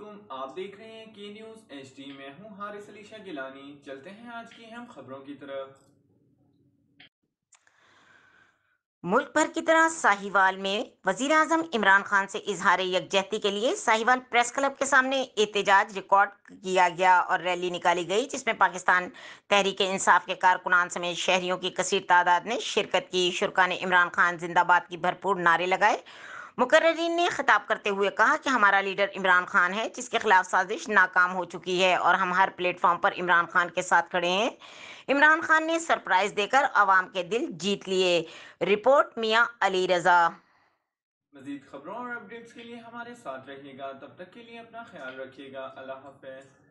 वालेकुम आप देख रहे हैं के न्यूज एच डी मैं हूँ हारिस अलीशा गिलानी चलते हैं आज की हम खबरों की तरफ मुल्क भर की तरह साहिवाल में वजीर अजम इमरान खान से इजहार यकजहती के लिए साहिवाल प्रेस क्लब के सामने एहतजाज रिकॉर्ड किया गया और रैली निकाली गई जिसमें पाकिस्तान तहरीक इंसाफ के कारकुनान समेत शहरियों की कसीर तादाद ने शिरकत की शुरा ने इमरान खान जिंदाबाद की भरपूर नारे लगाए मुकर्रीन ने खिताब करते हुए कहा कि हमारा लीडर इमरान खान है जिसके खिलाफ साजिश नाकाम हो चुकी है और हम हर प्लेटफॉर्म पर इमरान खान के साथ खड़े हैं इमरान खान ने सरप्राइज देकर आवाम के दिल जीत लिए रिपोर्ट मियाँ अली रजा मजीद खबरों और अपडेट्स के लिए हमारे साथ रहिएगा तब तक के लिए अपना ख्याल रखिएगा अल्लाह हाफ